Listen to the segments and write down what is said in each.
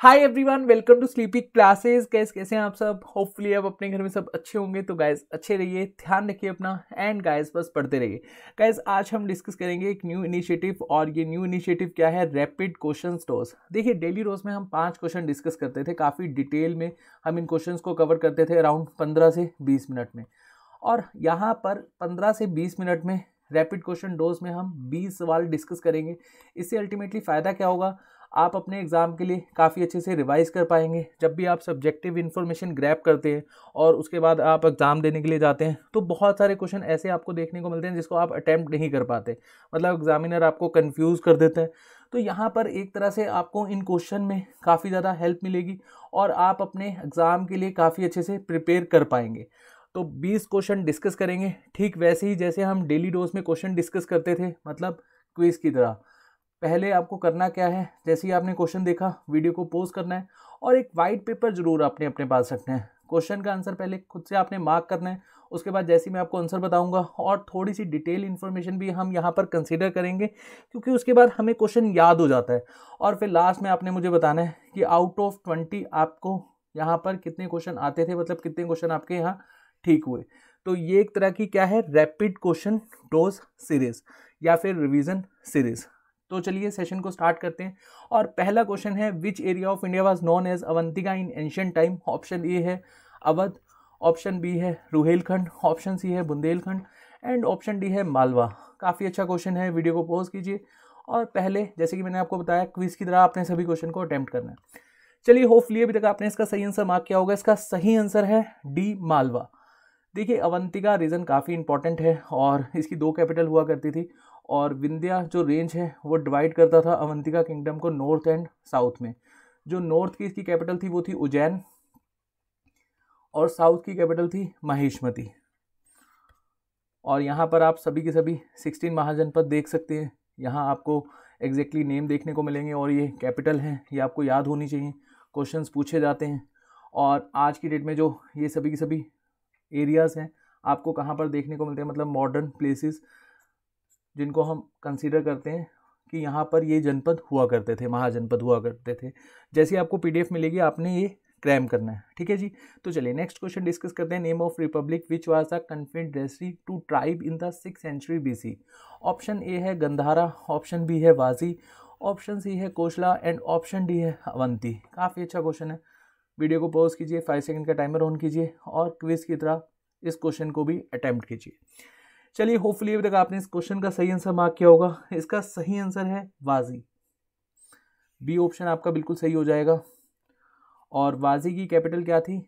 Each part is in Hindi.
hi everyone welcome to sleeping classes guys कैसे हैं आप सब होपफुली आप अपने घर में सब अच्छे होंगे तो गैस अच्छे रहिए ध्यान रखिए अपना एंड गैस बस पढ़ते रहिए गैस आज हम डिस्कस करेंगे एक न्यू इनिशिएटिव और ये न्यू इनिशिएटिव क्या है रैपिड क्वेश्चन रोज देखिए डेली रोज में हम पाँच क्वेश्चन डिस्कस करते थे काफ़ी डिटेल में हम इन क्वेश्चन को कवर करते थे अराउंड पंद्रह से बीस मिनट में और यहाँ पर पंद्रह से बीस मिनट में रैपिड क्वेश्चन डोज में हम बीस सवाल डिस्कस करेंगे इससे अल्टीमेटली फ़ायदा क्या होगा आप अपने एग्ज़ाम के लिए काफ़ी अच्छे से रिवाइज़ कर पाएंगे जब भी आप सब्जेक्टिव इन्फॉर्मेशन ग्रैप करते हैं और उसके बाद आप एग्ज़ाम देने के लिए जाते हैं तो बहुत सारे क्वेश्चन ऐसे आपको देखने को मिलते हैं जिसको आप अटैम्प्ट नहीं कर पाते मतलब एग्ज़ामिनर आपको कन्फ्यूज़ कर देते हैं तो यहाँ पर एक तरह से आपको इन क्वेश्चन में काफ़ी ज़्यादा हेल्प मिलेगी और आप अपने एग्ज़ाम के लिए काफ़ी अच्छे से प्रिपेयर कर पाएंगे तो 20 क्वेश्चन डिस्कस करेंगे ठीक वैसे ही जैसे हम डेली डोज में क्वेश्चन डिस्कस करते थे मतलब क्विज़ की तरह पहले आपको करना क्या है जैसे ही आपने क्वेश्चन देखा वीडियो को पोज करना है और एक वाइट पेपर जरूर आपने अपने पास रखना है क्वेश्चन का आंसर पहले खुद से आपने मार्क करना है उसके बाद जैसे मैं आपको आंसर बताऊंगा और थोड़ी सी डिटेल इन्फॉर्मेशन भी हम यहाँ पर कंसिडर करेंगे क्योंकि उसके बाद हमें क्वेश्चन याद हो जाता है और फिर लास्ट में आपने मुझे बताना है कि आउट ऑफ ट्वेंटी आपको यहाँ पर कितने क्वेश्चन आते थे मतलब कितने क्वेश्चन आपके यहाँ ठीक हुए तो ये एक तरह की क्या है रैपिड क्वेश्चन डोज सीरीज या फिर रिविज़न सीरीज़ तो चलिए सेशन को स्टार्ट करते हैं और पहला क्वेश्चन है which area of India was known as Avantika in ancient time option A है अवध ऑप्शन बी है रुहेलखंड ऑप्शन सी है बुंदेलखंड एंड ऑप्शन डी है मालवा काफ़ी अच्छा क्वेश्चन है वीडियो को पॉज कीजिए और पहले जैसे कि मैंने आपको बताया क्विज की तरह आपने सभी क्वेश्चन को अटैम्प्ट करना है चलिए होपफुली अभी तक आपने इसका सही आंसर मार्क किया होगा इसका सही आंसर है डी मालवा देखिए अवंतिका रीजन काफ़ी इंपॉर्टेंट है और इसकी दो कैपिटल हुआ करती थी और विंध्या जो रेंज है वो डिवाइड करता था अवंतिका किंगडम को नॉर्थ एंड साउथ में जो नॉर्थ की इसकी कैपिटल थी वो थी उज्जैन और साउथ की कैपिटल थी महेशमती और यहाँ पर आप सभी के सभी सिक्सटीन महाजनपद देख सकते हैं यहाँ आपको एग्जैक्टली exactly नेम देखने को मिलेंगे और ये कैपिटल हैं ये आपको याद होनी चाहिए क्वेश्चन पूछे जाते हैं और आज की डेट में जो ये सभी के सभी एरियाज़ हैं आपको कहाँ पर देखने को मिलते हैं मतलब मॉडर्न प्लेसेस जिनको हम कंसीडर करते हैं कि यहाँ पर ये जनपद हुआ करते थे महाजनपद हुआ करते थे जैसे आपको पीडीएफ मिलेगी आपने ये क्रैम करना है ठीक है जी तो चलिए नेक्स्ट क्वेश्चन डिस्कस करते हैं name of republic which was the confederacy two tribe in the six century BC option A है गंधारा ऑप्शन बी है वाजी ऑप्शन सी है कोशला एंड ऑप्शन डी है अवंती काफ़ी अच्छा क्वेश्चन है वीडियो को पॉज कीजिए फाइव सेकेंड का टाइमर ऑन कीजिए और क्विज की तरह इस क्वेश्चन को भी अटैम्प्ट कीजिए चलिए होपफुली अभी तक आपने इस क्वेश्चन का सही आंसर मार्क किया होगा इसका सही आंसर है वाजी बी ऑप्शन आपका बिल्कुल सही हो जाएगा और वाजी की कैपिटल क्या थी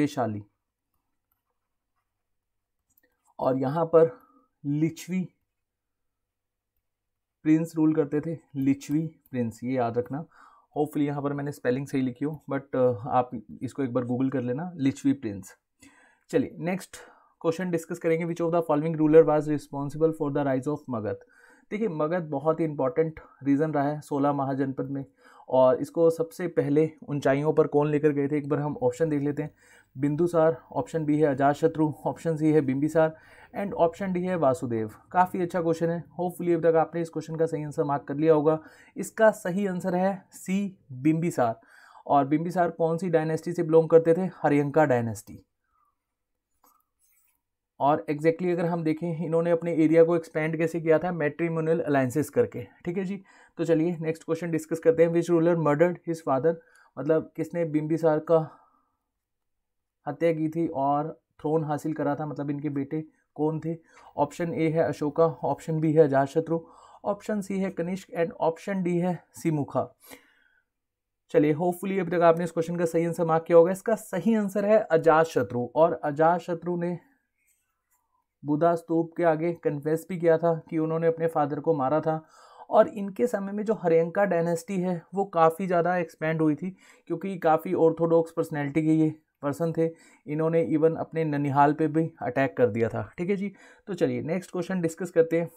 वैशाली और यहां पर लिच्वी प्रिंस रूल करते थे लिच्वी प्रिंस ये याद रखना होपफुली यहां पर मैंने स्पेलिंग सही लिखी हो बट uh, आप इसको एक बार गूगल कर लेना लिच्वी प्रिंस चलिए नेक्स्ट क्वेश्चन डिस्कस करेंगे which of the following ruler was responsible for the rise of Magadh देखिए मगध बहुत ही इंपॉर्टेंट रीज़न रहा है सोलह महाजनपद में और इसको सबसे पहले ऊंचाइयों पर कौन लेकर गए थे एक बार हम ऑप्शन देख लेते हैं बिंदुसार ऑप्शन बी है शत्रु ऑप्शन सी है बिंबिसार एंड ऑप्शन डी है वासुदेव काफ़ी अच्छा क्वेश्चन है होपफुली अब तक आपने इस क्वेश्चन का सही आंसर मार्क कर लिया होगा इसका सही आंसर है सी बिंबिसार और बिंबिसार कौन सी डायनेस्टी से बिलोंग करते थे हरियंका डायनेस्टी और एग्जैक्टली exactly अगर हम देखें इन्होंने अपने एरिया को एक्सपेंड कैसे किया था मेट्रीमोनियल अलायंसेस करके ठीक है जी तो चलिए नेक्स्ट क्वेश्चन डिस्कस करते हैं which ruler murdered his father मतलब किसने बिम्बिसार का हत्या की थी और थ्रोन हासिल करा था मतलब इनके बेटे कौन थे ऑप्शन ए है अशोका ऑप्शन बी है शत्रु ऑप्शन सी है कनिष्क एंड ऑप्शन डी है सीमुखा चलिए होपफुली अभी तक आपने इस क्वेश्चन का सही आंसर मार्क किया होगा इसका सही आंसर है अजात शत्रु और अजात शत्रु ने बुधा स्तूप के आगे कन्फेस भी किया था कि उन्होंने अपने फादर को मारा था और इनके समय में जो हरियंका डायनेस्टी है वो काफ़ी ज़्यादा एक्सपेंड हुई थी क्योंकि काफ़ी ऑर्थोडॉक्स पर्सनैलिटी के ये पर्सन थे इन्होंने इवन अपने ननिहाल पे भी अटैक कर दिया था ठीक है जी तो चलिए नेक्स्ट क्वेश्चन डिस्कस करते हैं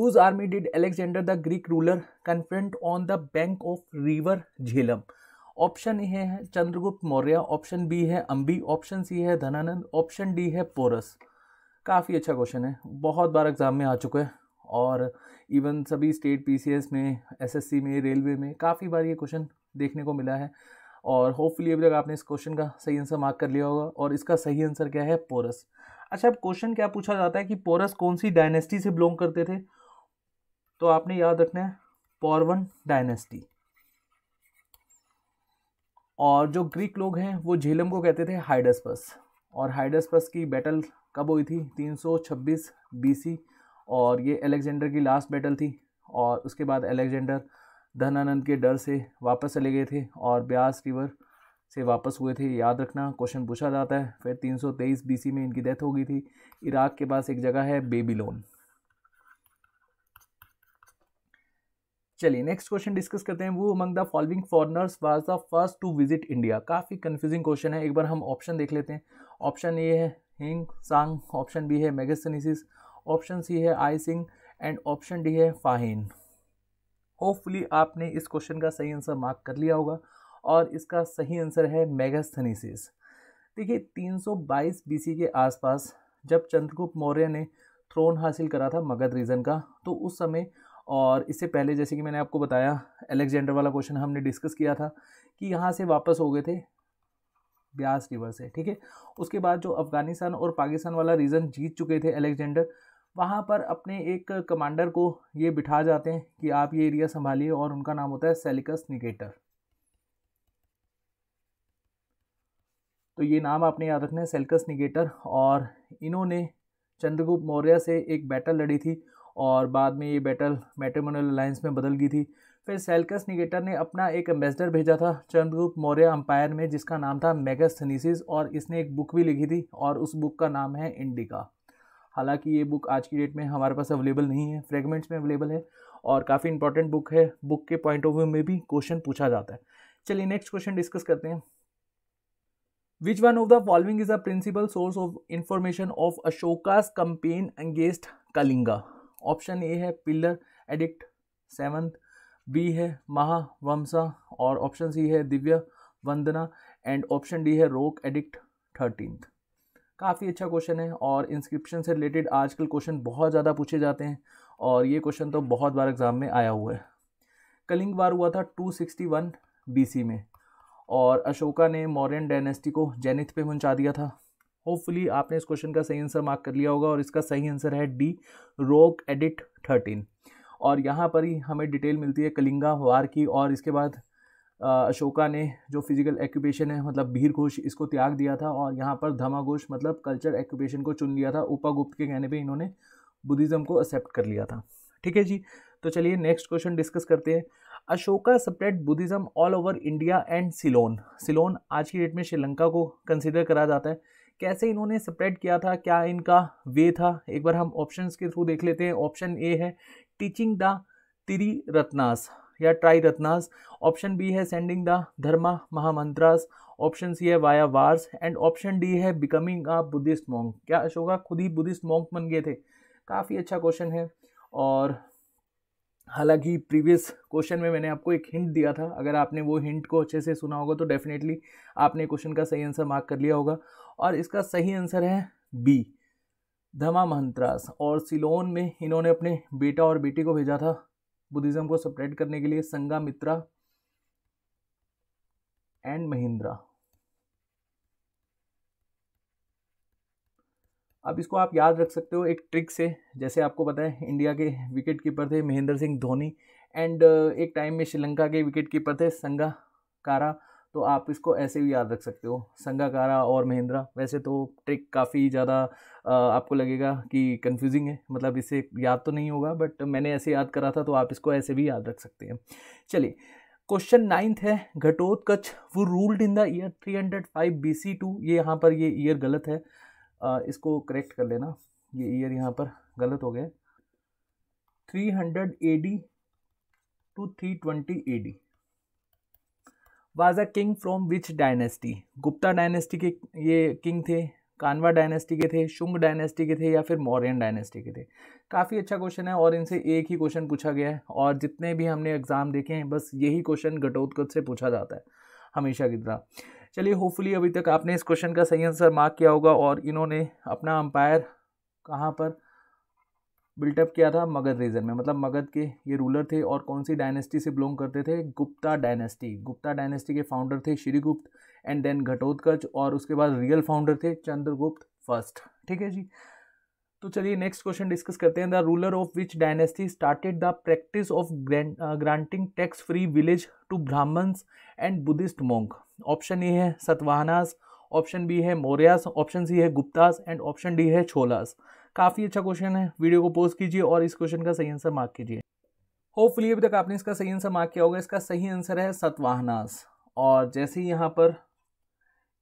whose army did Alexander the Greek ruler confront on the bank of river Jhelum option A है चंद्रगुप्त मौर्य ऑप्शन बी है अंबी ऑप्शन सी है धनानंद ऑप्शन डी है पोरस काफ़ी अच्छा क्वेश्चन है बहुत बार एग्ज़ाम में आ चुका है और इवन सभी स्टेट पीसीएस में एसएससी में रेलवे में काफ़ी बार ये क्वेश्चन देखने को मिला है और होपफुली अभी तक आपने इस क्वेश्चन का सही आंसर मार्क कर लिया होगा और इसका सही आंसर क्या है पोरस अच्छा अब क्वेश्चन क्या पूछा जाता है कि पोरस कौन सी डायनेस्टी से बिलोंग करते थे तो आपने याद रखना है पौरवन डायनेस्टी और जो ग्रीक लोग हैं वो झेलम को कहते थे हाइडसपस और हाइडसपस की बैटल कब हुई थी 326 बीसी और ये अलेक्जेंडर की लास्ट बैटल थी और उसके बाद अलेक्जेंडर धनानंद के डर से वापस चले गए थे और ब्यास रिवर से वापस हुए थे याद रखना क्वेश्चन पूछा जाता है फिर 323 बीसी में इनकी डेथ हो गई थी इराक के पास एक जगह है बेबीलोन चलिए नेक्स्ट क्वेश्चन डिस्कस करते हैं वो among the following foreigners was the first to visit India काफ़ी कंफ्यूजिंग क्वेश्चन है एक बार हम ऑप्शन देख लेते हैं ऑप्शन ए है हिंग सांग ऑप्शन बी है मेगासनिसिस ऑप्शन सी है I-tsing and option D है फाहिन होपफुली आपने इस क्वेश्चन का सही आंसर मार्क कर लिया होगा और इसका सही आंसर है मेगास्थनीसिस देखिए 322 बीसी के आसपास जब चंद्रगुप्त मौर्य ने थ्रोन हासिल करा था मगध रीजन का तो उस समय और इससे पहले जैसे कि मैंने आपको बताया एलेक्जेंडर वाला क्वेश्चन हमने डिस्कस किया था कि यहाँ से वापस हो गए थे ब्यास रिवर से ठीक है उसके बाद जो अफ़गानिस्तान और पाकिस्तान वाला रीजन जीत चुके थे अलेक्जेंडर वहाँ पर अपने एक कमांडर को ये बिठा जाते हैं कि आप ये एरिया संभालिए और उनका नाम होता है सेलिकस निगेटर तो ये नाम आपने याद रखना है सेलिकस निगेटर और इन्होंने चंद्रगुप्त मौर्य से एक बैटल लड़ी थी और बाद में ये बैटल मेट्रोमोनल अलायंस में बदल गई थी फिर सेल्कस निगेटर ने अपना एक एम्बेसडर भेजा था चंद्रगुप्त मौर्य अम्पायर में जिसका नाम था मेगास्थनीसिस और इसने एक बुक भी लिखी थी और उस बुक का नाम है इंडिका हालांकि ये बुक आज की डेट में हमारे पास अवेलेबल नहीं है फ्रेगमेंट्स में अवेलेबल है और काफ़ी इंपॉर्टेंट बुक है बुक के पॉइंट ऑफ व्यू में भी क्वेश्चन पूछा जाता है चलिए नेक्स्ट क्वेश्चन डिस्कस करते हैं which one of the following is a principal source of information of Ashoka's campaign against Kalinga option A है पिल्लर एडिक्ट सेवन्थ बी है महावंशा और ऑप्शन सी है दिव्य वंदना एंड ऑप्शन डी है रोक एडिक्ट थर्टीनथ काफ़ी अच्छा क्वेश्चन है और इंस्क्रिप्शन से रिलेटेड आजकल क्वेश्चन बहुत ज़्यादा पूछे जाते हैं और ये क्वेश्चन तो बहुत बार एग्ज़ाम में आया हुआ है कलिंग वार हुआ था 261 बीसी में और अशोका ने मौर्यन डायनेस्टी को जेनिथ पे पहुंचा दिया था होपफुली आपने इस क्वेश्चन का सही आंसर मार्क कर लिया होगा और इसका सही आंसर है डी रोक एडिट थर्टीन और यहाँ पर ही हमें डिटेल मिलती है कलिंगा वार की और इसके बाद अशोका ने जो फिजिकल एक्यूपेशन है मतलब भीर घोष इसको त्याग दिया था और यहाँ पर धमा घोष मतलब कल्चर एक्यूपेशन को चुन लिया था उपागुप्त के कहने पे इन्होंने बुद्धिज़्म को एक्सेप्ट कर लिया था ठीक है जी तो चलिए नेक्स्ट क्वेश्चन डिस्कस करते हैं Ashoka spread Buddhism all over India and Ceylon Ceylon आज की डेट में श्रीलंका को कंसिडर करा जाता है कैसे इन्होंने स्प्रेड किया था क्या इनका वे था एक बार हम ऑप्शन के थ्रू देख लेते हैं ऑप्शन ए है टीचिंग द तिरी रत्नास या ट्राई रत्नास ऑप्शन बी है sending the dharma mahamatras option C है via wars and option D है बिकमिंग अ बुद्धिस्ट मॉन्क क्या अशोका खुद ही बुद्धिस्ट मॉन्क बन गए थे काफ़ी अच्छा क्वेश्चन है और हालांकि प्रीवियस क्वेश्चन में मैंने आपको एक हिंट दिया था अगर आपने वो हिंट को अच्छे से सुना होगा तो डेफिनेटली आपने क्वेश्चन का सही आंसर मार्क कर लिया होगा और इसका सही आंसर है बी धमा महंत्रास और सिलोन में इन्होंने अपने बेटा और बेटी को भेजा था बुद्धिज़्म को स्प्रेड करने के लिए संगा मित्रा एंड महिंद्रा अब इसको आप याद रख सकते हो एक ट्रिक से जैसे आपको पता है इंडिया के विकेट कीपर थे महेंद्र सिंह धोनी एंड एक टाइम में श्रीलंका के विकेट कीपर थे संगा कारा तो आप इसको ऐसे भी याद रख सकते हो संगाकारा और महिंद्रा वैसे तो ट्रिक काफ़ी ज़्यादा आपको लगेगा कि कंफ्यूजिंग है मतलब इसे याद तो नहीं होगा बट मैंने ऐसे याद करा था तो आप इसको ऐसे भी याद रख सकते हैं चलिए क्वेश्चन नाइन्थ है घटोत्कच वो ruled in the year 305 C to ये यहाँ पर ये ईयर गलत है आ, इसको करेक्ट कर लेना ये ईयर यहाँ पर गलत हो गया 300 D to three twenty A D was a king from which dynasty Gupta dynasty के ये किंग थे कानवा डायनेस्टी के थे शुंग डायनेस्टी के थे या फिर मौर्यन डायनेस्टी के थे काफ़ी अच्छा क्वेश्चन है और इनसे एक ही क्वेश्चन पूछा गया है और जितने भी हमने एग्ज़ाम देखे हैं बस यही क्वेश्चन घटोत्कच से पूछा जाता है हमेशा की तरह चलिए होपफुली अभी तक आपने इस क्वेश्चन का सही आंसर मार्क किया होगा और इन्होंने अपना अंपायर कहाँ पर बिल्टअप किया था मगध रीजन में मतलब मगध के ये रूलर थे और कौन सी डायनेस्टी से बिलोंग करते थे गुप्ता डायनेस्टी गुप्ता डायनेस्टी के फाउंडर थे श्रीगुप्त एंड देन घटोत्कच और उसके बाद रियल फाउंडर थे चंद्रगुप्त फर्स्ट ठीक है जी तो चलिए नेक्स्ट क्वेश्चन डिस्कस करते हैं the ruler of which dynasty started the practice of granting tax free village to Brahmins and Buddhist monk option A है सतवाहनास ऑप्शन बी है मौर्यास ऑप्शन सी है गुप्तास एंड ऑप्शन डी है छोलास काफ़ी अच्छा क्वेश्चन है वीडियो को पोस्ट कीजिए और इस क्वेश्चन का सही आंसर मार्क कीजिए होपफुली अभी तक आपने इसका सही आंसर मार्क किया होगा इसका सही आंसर है सतवाहनास और जैसे ही यहाँ पर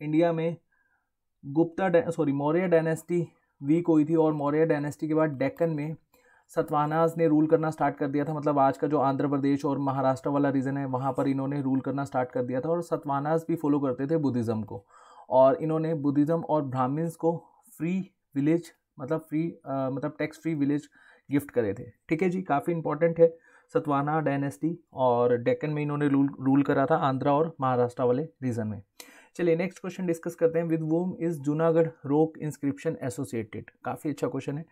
इंडिया में Gupta sorry Maurya dynasty weak हुई थी और मौर्य डायनेस्टी के बाद डेक्कन में सतवाहनास ने रूल करना स्टार्ट कर दिया था मतलब आज का जो आंध्र प्रदेश और महाराष्ट्र वाला रीजन है वहाँ पर इन्होंने रूल करना स्टार्ट कर दिया था और सतवाहनास भी फॉलो करते थे बुद्धिज़्म को और इन्होंने बुद्धिज़्म और ब्राह्मण्स को फ्री विलेज मतलब फ्री आ, मतलब टैक्स फ्री विलेज गिफ्ट करे थे ठीक है जी काफ़ी इंपॉर्टेंट है सतवाना डायनेस्टी और डेक्कन में इन्होंने रूल रूल करा था आंध्रा और महाराष्ट्र वाले रीजन में चलिए नेक्स्ट क्वेश्चन डिस्कस करते हैं विद वोम इज़ जूनागढ़ रोक इंस्क्रिप्शन एसोसिएटेड काफ़ी अच्छा क्वेश्चन है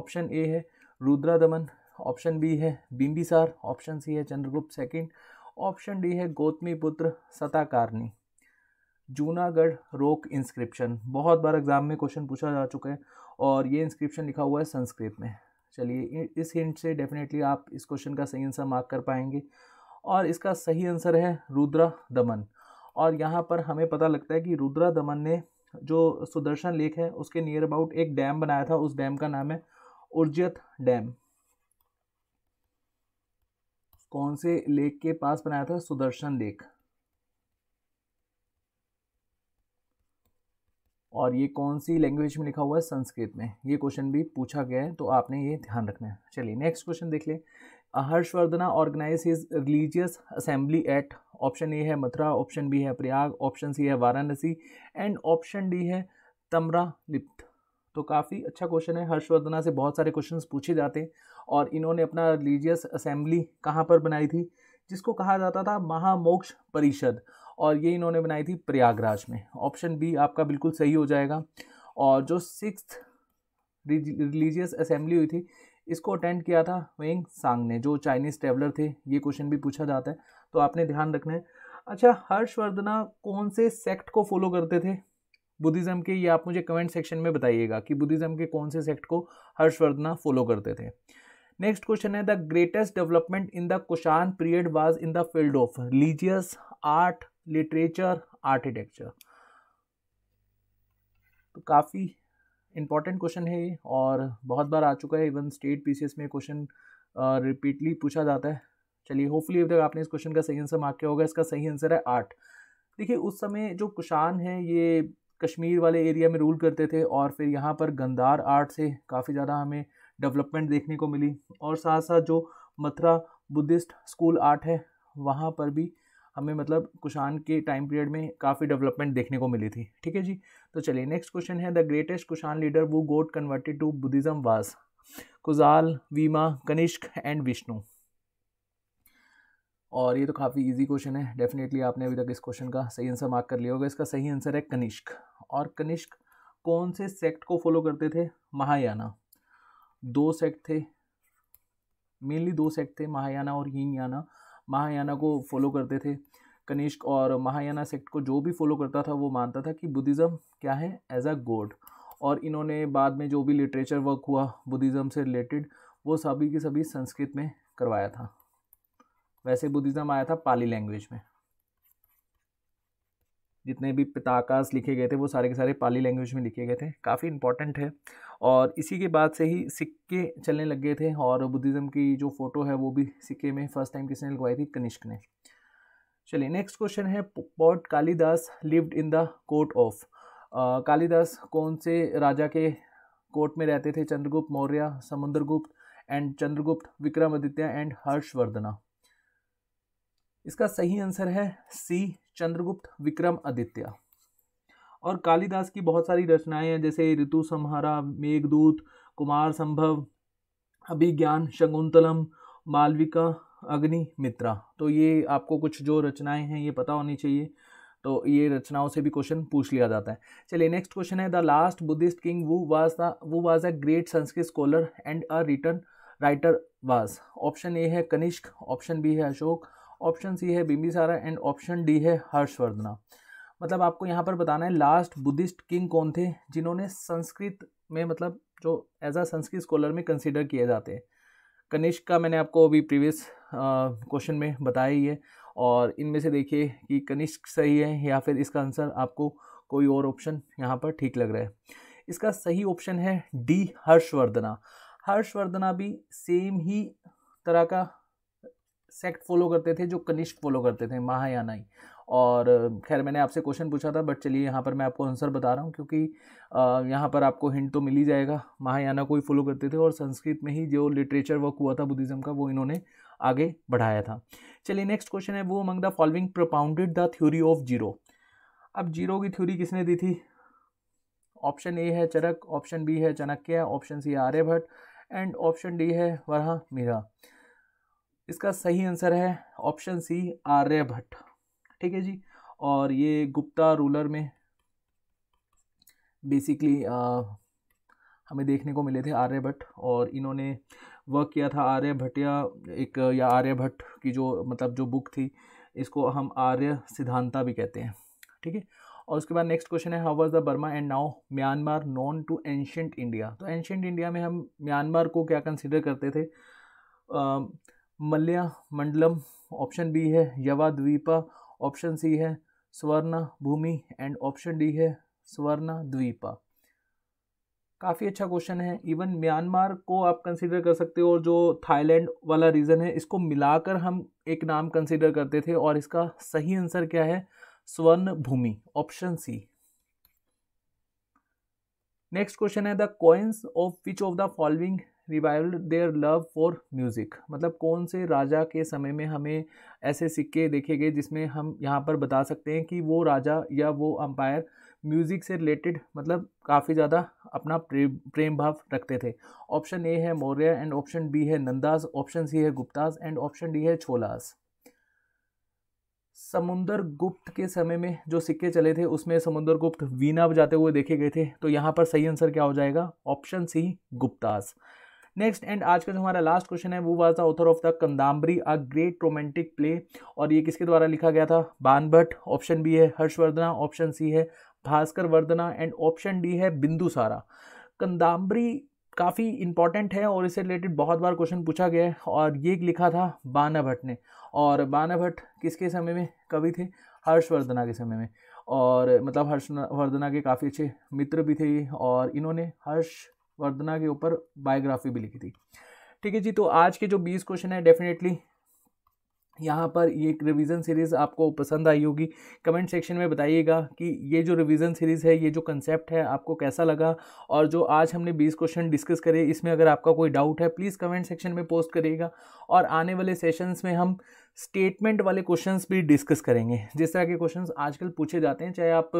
ऑप्शन ए है रुद्रा दमन ऑप्शन बी है बिम्बिसार ऑप्शन सी है चंद्रगुप्त सेकंड ऑप्शन डी है गौतमी पुत्र सताकारनी जूनागढ़ रोक इंस्क्रिप्शन बहुत बार एग्जाम में क्वेश्चन पूछा जा चुका है और ये इंस्क्रिप्शन लिखा हुआ है संस्कृत में चलिए इस हिंट से डेफिनेटली आप इस क्वेश्चन का सही आंसर मार्क कर पाएंगे और इसका सही आंसर है रुद्रा दमन और यहाँ पर हमें पता लगता है कि रुद्रा दमन ने जो सुदर्शन लेक है उसके नियर अबाउट एक डैम बनाया था उस डैम का नाम है उर्जत डैम कौन से लेक के पास बनाया था सुदर्शन लेक और ये कौन सी लैंग्वेज में लिखा हुआ है संस्कृत में ये क्वेश्चन भी पूछा गया है तो आपने ये ध्यान रखना है चलिए नेक्स्ट क्वेश्चन देख लें Harshavardhana organise his religious assembly at option A है मथुरा ऑप्शन बी है प्रयाग ऑप्शन सी है वाराणसी एंड ऑप्शन डी है तमरा लिप्त तो काफ़ी अच्छा क्वेश्चन है हर्षवर्धना से बहुत सारे क्वेश्चन पूछे जाते हैं और इन्होंने अपना रिलीजियस असेंबली कहाँ पर बनाई थी जिसको कहा जाता था महामोक्ष परिषद और ये इन्होंने बनाई थी प्रयागराज में ऑप्शन बी आपका बिल्कुल सही हो जाएगा और जो सिक्स रिलीजियस असेंबली हुई थी इसको अटेंड किया था वेंग सांग ने जो चाइनीज़ ट्रेवलर थे ये क्वेश्चन भी पूछा जाता है तो आपने ध्यान रखना है अच्छा हर्षवर्धना कौन से सेक्ट को फॉलो करते थे बुद्धिज़्म के ये आप मुझे कमेंट सेक्शन में बताइएगा कि बुद्धिज़्म के कौन से सेक्ट को हर्षवर्धना फॉलो करते थे नेक्स्ट क्वेश्चन है the greatest development in the Kushan period was in the field of religious art literature architecture तो काफ़ी इम्पॉर्टेंट क्वेश्चन है ये और बहुत बार आ चुका है इवन स्टेट पीसीएस में क्वेश्चन रिपीटली पूछा जाता है चलिए होपफुली अब तक आपने इस क्वेश्चन का सही आंसर मार्क किया होगा इसका सही आंसर है आर्ट देखिए उस समय जो कुशान है ये कश्मीर वाले एरिया में रूल करते थे और फिर यहाँ पर गंदार आर्ट से काफ़ी ज़्यादा हमें डेवलपमेंट देखने को मिली और साथ साथ जो मथुरा बुद्धिस्ट स्कूल आर्ट है वहाँ पर भी हमें मतलब कुशान के टाइम पीरियड में काफ़ी डेवलपमेंट देखने को मिली थी ठीक है जी तो चलिए नेक्स्ट क्वेश्चन है the greatest Kushan leader who got converted to Buddhism वास कुजाल वीमा कनिष्क एंड विष्णु और ये तो काफ़ी इजी क्वेश्चन है डेफिनेटली आपने अभी तक इस क्वेश्चन का सही आंसर मार्क कर लिया होगा इसका सही आंसर है कनिष्क और कनिष्क कौन से सेक्ट को फॉलो करते थे महायाना दो सेक्ट थे मेनली दो सेक्ट थे महायाना और हीन याना महायाना को फॉलो करते थे कनिष्क और महायाना सेक्ट को जो भी फॉलो करता था वो मानता था कि बुद्धिज़्म क्या है एज अ गॉड और इन्होंने बाद में जो भी लिटरेचर वर्क हुआ बुद्धिज़्म से रिलेटेड वो सभी के सभी संस्कृत में करवाया था वैसे बुद्धिज़्म आया था पाली लैंग्वेज में जितने भी पिताकास लिखे गए थे वो सारे के सारे पाली लैंग्वेज में लिखे गए थे काफ़ी इंपॉर्टेंट है और इसी के बाद से ही सिक्के चलने लग गए थे और बुद्धिज़्म की जो फ़ोटो है वो भी सिक्के में फर्स्ट टाइम किसने लगवाई थी कनिष्क ने चलिए नेक्स्ट क्वेश्चन है poet Kalidasa lived in the court of Kalidasa कौन से राजा के कोर्ट में रहते थे चंद्रगुप्त मौर्य समुद्रगुप्त एंड चंद्रगुप्त विक्रमादित्य एंड हर्षवर्धना इसका सही आंसर है सी चंद्रगुप्त विक्रम आदित्य और कालिदास की बहुत सारी रचनाएं हैं जैसे ऋतु संहारा मेघदूत कुमार संभव अभिज्ञान शकुंतलम मालविका अग्नि मित्रा तो ये आपको कुछ जो रचनाएं हैं ये पता होनी चाहिए तो ये रचनाओं से भी क्वेश्चन पूछ लिया जाता है चलिए नेक्स्ट क्वेश्चन है the last Buddhist king who was the who was a great Sanskrit scholar and a return writer was option A है कनिष्क ऑप्शन बी है अशोक ऑप्शन सी है बिम्बी सारा एंड ऑप्शन डी है हर्षवर्धना मतलब आपको यहाँ पर बताना है लास्ट बुद्धिस्ट किंग कौन थे जिन्होंने संस्कृत में मतलब जो एज आ संस्कृत स्कॉलर में कंसिडर किए जाते हैं कनिष्क का मैंने आपको अभी प्रीवियस क्वेश्चन में बताया ही है और इनमें से देखिए कि कनिष्क सही है या फिर इसका आंसर आपको कोई और ऑप्शन यहाँ पर ठीक लग रहा है इसका सही ऑप्शन है डी हर्षवर्धना हर्षवर्धना भी सेम ही तरह का सेक्ट फॉलो करते थे जो कनिष्क फॉलो करते थे महायानाई और खैर मैंने आपसे क्वेश्चन पूछा था बट चलिए यहाँ पर मैं आपको आंसर बता रहा हूँ क्योंकि यहाँ पर आपको हिंट तो मिल ही जाएगा महायाना को ही फॉलो करते थे और संस्कृत में ही जो लिटरेचर वर्क हुआ था बुद्धिज़्म का वो इन्होंने आगे बढ़ाया था चलिए नेक्स्ट क्वेश्चन है who among the following propounded the theory of zero अब जीरो की थ्योरी किसने दी थी ऑप्शन ए है चरक ऑप्शन बी है Chanakya option C Aryabhatta and option D है वरहा मीरा इसका सही आंसर है ऑप्शन सी आर्यभट्ट ठीक है जी और ये गुप्ता रूलर में बेसिकली हमें देखने को मिले थे आर्यभट्ट और इन्होंने वर्क किया था आर्यभट्टिया एक या आर्यभट्ट की जो मतलब जो बुक थी इसको हम आर्य सिद्धांता भी कहते हैं ठीक है और उसके बाद नेक्स्ट क्वेश्चन है how was the Burma and now Myanmar known to ancient India तो एंशेंट इंडिया में हम म्यांमार को क्या कंसिडर करते थे uh, Malaya Mandalam option B है यवा द्वीपा ऑप्शन सी है स्वर्ण भूमि एंड ऑप्शन डी है स्वर्ण द्वीपा काफ़ी अच्छा क्वेश्चन है इवन म्यांमार को आप कंसिडर कर सकते हो और जो थाईलैंड वाला रीज़न है इसको मिलाकर हम एक नाम कंसिडर करते थे और इसका सही आंसर क्या है Swarna Bhumi option C next question है the coins of which of the following revived their love for music मतलब कौन से राजा के समय में हमें ऐसे सिक्के देखे गए जिसमें हम यहाँ पर बता सकते हैं कि वो राजा या वो अम्पायर म्यूज़िक से रिलेटेड मतलब काफ़ी ज़्यादा अपना प्रेम प्रेम भाव रखते थे ऑप्शन ए है मौर्य एंड ऑप्शन बी है नंदास ऑप्शन सी है गुप्तास एंड ऑप्शन डी है छोलास समुंदर गुप्त के समय में जो सिक्के चले थे उसमें समुंदर गुप्त वीना बजाते हुए देखे गए थे तो यहाँ पर सही आंसर क्या हो जाएगा option C Guptas next and आज का जो हमारा लास्ट क्वेश्चन है who was the author of the Kadambari a great romantic play और ये किसके द्वारा लिखा गया था बान भट्ट ऑप्शन बी है हर्षवर्धना ऑप्शन सी है Bhaskar Vardhana and option D है बिंदुसारा कंदाम्बरी काफ़ी इंपॉर्टेंट है और इससे रिलेटेड बहुत बार क्वेश्चन पूछा गया है और ये लिखा था बाना भट्ट ने और बाना भट्ट किसके समय में कवि थे हर्षवर्धना के समय में और मतलब हर्षवर्धना के काफ़ी अच्छे मित्र भी थे और इन्होंने हर्ष वर्धना के ऊपर बायोग्राफी भी लिखी थी ठीक है जी तो आज के जो बीस क्वेश्चन है डेफिनेटली यहाँ पर ये एक रिवीजन सीरीज़ आपको पसंद आई होगी कमेंट सेक्शन में बताइएगा कि ये जो रिवीजन सीरीज़ है ये जो कंसेप्ट है आपको कैसा लगा और जो आज हमने 20 क्वेश्चन डिस्कस करे इसमें अगर आपका कोई डाउट है प्लीज़ कमेंट सेक्शन में पोस्ट करिएगा और आने वाले सेशंस में हम स्टेटमेंट वाले क्वेश्चंस भी डिस्कस करेंगे जिस तरह के क्वेश्चंस आजकल पूछे जाते हैं चाहे आप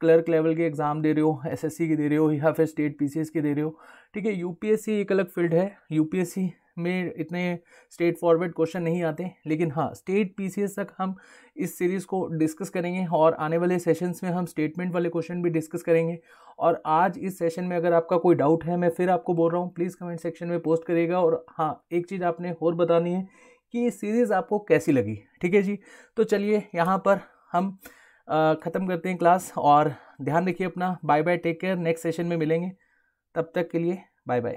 क्लर्क लेवल के एग्ज़ाम दे रहे हो एसएससी के दे रहे हो या फिर स्टेट पीसीएस के दे रहे हो ठीक है यूपीएससी एक अलग फील्ड है यूपीएससी में इतने स्टेट फॉरवर्ड क्वेश्चन नहीं आते लेकिन हाँ स्टेट पी तक हम इस सीरीज़ को डिस्कस करेंगे और आने वाले सेशंस में हम स्टेटमेंट वाले क्वेश्चन भी डिस्कस करेंगे और आज इस सेशन में अगर आपका कोई डाउट है मैं फिर आपको बोल रहा हूँ प्लीज़ कमेंट सेक्शन में पोस्ट करिएगा और हाँ एक चीज़ आपने और बतानी है कि ये सीरीज़ आपको कैसी लगी ठीक है जी तो चलिए यहाँ पर हम ख़त्म करते हैं क्लास और ध्यान रखिए अपना bye bye take care next session में मिलेंगे तब तक के लिए बाय बाय